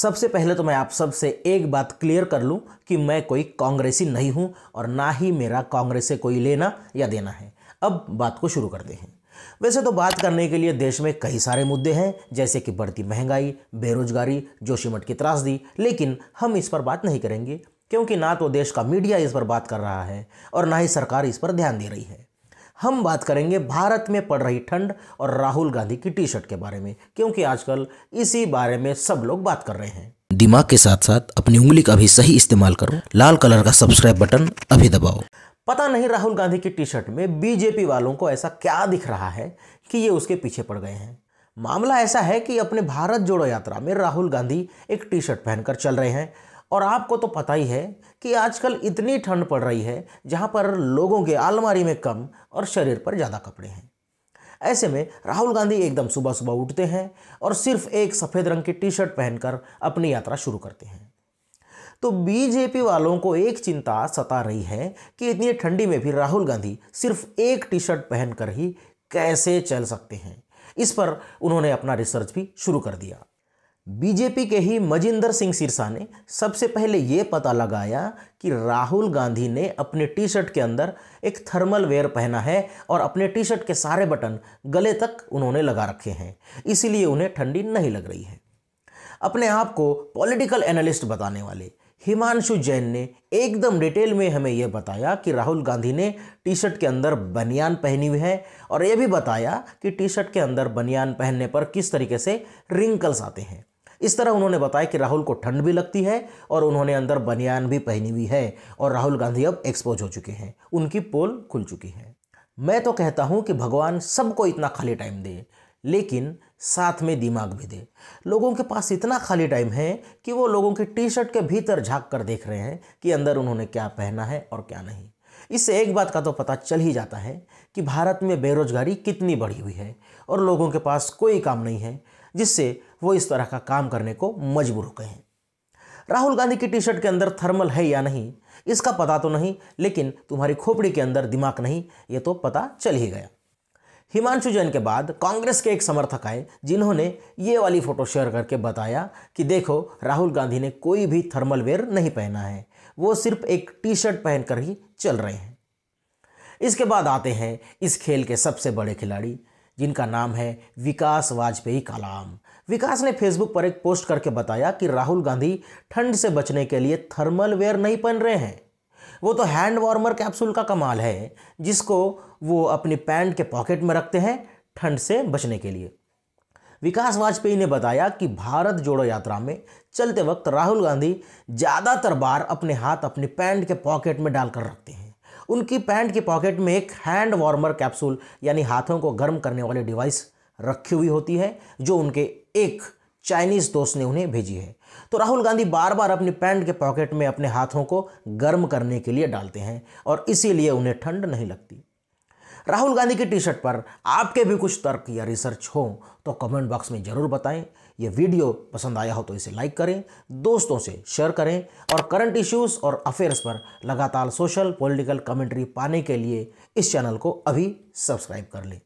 सबसे पहले तो मैं आप सबसे एक बात क्लियर कर लूं कि मैं कोई कांग्रेसी नहीं हूं और ना ही मेरा कांग्रेस से कोई लेना या देना है अब बात को शुरू करते हैं वैसे तो बात करने के लिए देश में कई सारे मुद्दे हैं जैसे कि बढ़ती महंगाई बेरोजगारी जोशीमठ की त्रासदी लेकिन हम इस पर बात नहीं करेंगे क्योंकि ना तो देश का मीडिया इस पर बात कर रहा है और ना ही सरकार इस पर ध्यान दे रही है हम बात करेंगे भारत में पड़ रही ठंड और राहुल गांधी की टी शर्ट के बारे में क्योंकि आजकल इसी बारे में सब लोग बात कर रहे हैं दिमाग के साथ साथ अपनी उंगली का भी सही इस्तेमाल करो लाल कलर का सब्सक्राइब बटन अभी दबाओ पता नहीं राहुल गांधी की टी शर्ट में बीजेपी वालों को ऐसा क्या दिख रहा है कि ये उसके पीछे पड़ गए हैं मामला ऐसा है कि अपने भारत जोड़ो यात्रा में राहुल गांधी एक टी शर्ट पहनकर चल रहे हैं और आपको तो पता ही है कि आजकल इतनी ठंड पड़ रही है जहाँ पर लोगों के आलमारी में कम और शरीर पर ज़्यादा कपड़े हैं ऐसे में राहुल गांधी एकदम सुबह सुबह उठते हैं और सिर्फ एक सफ़ेद रंग की टी शर्ट पहनकर अपनी यात्रा शुरू करते हैं तो बीजेपी वालों को एक चिंता सता रही है कि इतनी ठंडी में भी राहुल गांधी सिर्फ एक टी शर्ट पहनकर ही कैसे चल सकते हैं इस पर उन्होंने अपना रिसर्च भी शुरू कर दिया बीजेपी के ही मजिंदर सिंह सिरसा ने सबसे पहले ये पता लगाया कि राहुल गांधी ने अपने टी शर्ट के अंदर एक थर्मल वेयर पहना है और अपने टी शर्ट के सारे बटन गले तक उन्होंने लगा रखे हैं इसीलिए उन्हें ठंडी नहीं लग रही है अपने आप को पॉलिटिकल एनालिस्ट बताने वाले हिमांशु जैन ने एकदम डिटेल में हमें यह बताया कि राहुल गांधी ने टी शर्ट के अंदर बनियान पहनी हुई है और यह भी बताया कि टी शर्ट के अंदर बनियान पहनने पर किस तरीके से रिंकल्स आते हैं इस तरह उन्होंने बताया कि राहुल को ठंड भी लगती है और उन्होंने अंदर बनियान भी पहनी हुई है और राहुल गांधी अब एक्सपोज हो चुके हैं उनकी पोल खुल चुकी है मैं तो कहता हूँ कि भगवान सबको इतना खाली टाइम दे लेकिन साथ में दिमाग भी दे लोगों के पास इतना खाली टाइम है कि वो लोगों की टी शर्ट के भीतर झांक कर देख रहे हैं कि अंदर उन्होंने क्या पहना है और क्या नहीं इससे एक बात का तो पता चल ही जाता है कि भारत में बेरोजगारी कितनी बढ़ी हुई है और लोगों के पास कोई काम नहीं है जिससे वो इस तरह का काम करने को मजबूर हो गए हैं राहुल गांधी की टी शर्ट के अंदर थर्मल है या नहीं इसका पता तो नहीं लेकिन तुम्हारी खोपड़ी के अंदर दिमाग नहीं ये तो पता चल ही गया हिमांशु जैन के बाद कांग्रेस के एक समर्थक आए जिन्होंने ये वाली फ़ोटो शेयर करके बताया कि देखो राहुल गांधी ने कोई भी थर्मल वेयर नहीं पहना है वो सिर्फ एक टी शर्ट पहनकर ही चल रहे हैं इसके बाद आते हैं इस खेल के सबसे बड़े खिलाड़ी जिनका नाम है विकास वाजपेयी कलाम विकास ने फेसबुक पर एक पोस्ट करके बताया कि राहुल गांधी ठंड से बचने के लिए थर्मल वेयर नहीं पहन रहे हैं वो तो हैंड वार्मर कैप्सूल का कमाल है जिसको वो अपने पैंट के पॉकेट में रखते हैं ठंड से बचने के लिए विकास वाजपेयी ने बताया कि भारत जोड़ो यात्रा में चलते वक्त राहुल गांधी ज़्यादातर बार अपने हाथ अपने पैंट के पॉकेट में डालकर रखते हैं उनकी पैंट के पॉकेट में एक हैंड वार्मर कैप्सूल यानी हाथों को गर्म करने वाली डिवाइस रखी हुई होती है जो उनके एक चाइनीज़ दोस्त ने उन्हें भेजी है तो राहुल गांधी बार बार अपनी पैंट के पॉकेट में अपने हाथों को गर्म करने के लिए डालते हैं और इसीलिए उन्हें ठंड नहीं लगती राहुल गांधी की टी शर्ट पर आपके भी कुछ तर्क या रिसर्च हो तो कमेंट बॉक्स में ज़रूर बताएं ये वीडियो पसंद आया हो तो इसे लाइक करें दोस्तों से शेयर करें और करंट इश्यूज और अफेयर्स पर लगातार सोशल पॉलिटिकल कमेंट्री पाने के लिए इस चैनल को अभी सब्सक्राइब कर लें